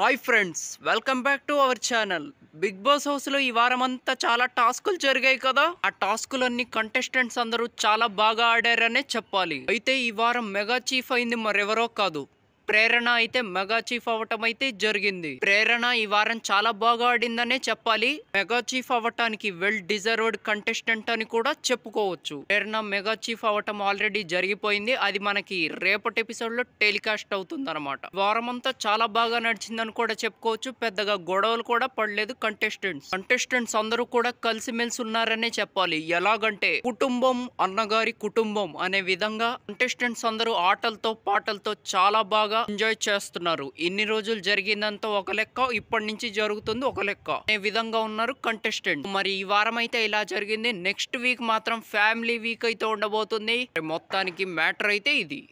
hi friends welcome back to our channel Bigg Boss హౌస్లో ఈ వారం అంతా చాలా టాస్కులు జరిగాయి కదా ఆ టాస్కులన్నీ కంటెస్టెంట్స్ అందరూ చాలా బాగా ఆడారనే చెప్పాలి అయితే ఈ వారం మెగా చీఫ్ అయింది మరెవరో కాదు ప్రేరణ అయితే మెగా చీఫ్ అవ్వటం అయితే జరిగింది ప్రేరణ ఈ వారం చాలా బాగా ఆడిందనే చెప్పాలి మెగా చీఫ్ అవ్వటానికి వెల్ డిజర్వ్డ్ కంటెస్టెంట్ అని కూడా చెప్పుకోవచ్చు ప్రేరణ మెగా చీఫ్ అవ్వటం ఆల్రెడీ జరిగిపోయింది అది మనకి రేపటి ఎపిసోడ్ లో టెలికాస్ట్ అవుతుంది అనమాట వారమంతా చాలా బాగా నడిచిందని కూడా చెప్పుకోవచ్చు పెద్దగా గొడవలు కూడా పడలేదు కంటెస్టెంట్స్ కంటెస్టెంట్స్ అందరూ కూడా కలిసిమెలిసి ఉన్నారనే చెప్పాలి ఎలాగంటే కుటుంబం అన్నగారి కుటుంబం అనే విధంగా కంటెస్టెంట్స్ అందరూ ఆటలతో పాటలతో చాలా బాగా బాగా ఎంజాయ్ చేస్తున్నారు ఇన్ని రోజులు జరిగిందంతా ఒక లెక్క ఇప్పటి నుంచి జరుగుతుంది ఒక లెక్క అనే విధంగా ఉన్నారు కంటెస్టెంట్ మరి ఈ వారం అయితే ఇలా జరిగింది నెక్స్ట్ వీక్ మాత్రం ఫ్యామిలీ వీక్ అయితే ఉండబోతుంది మొత్తానికి మ్యాటర్ అయితే ఇది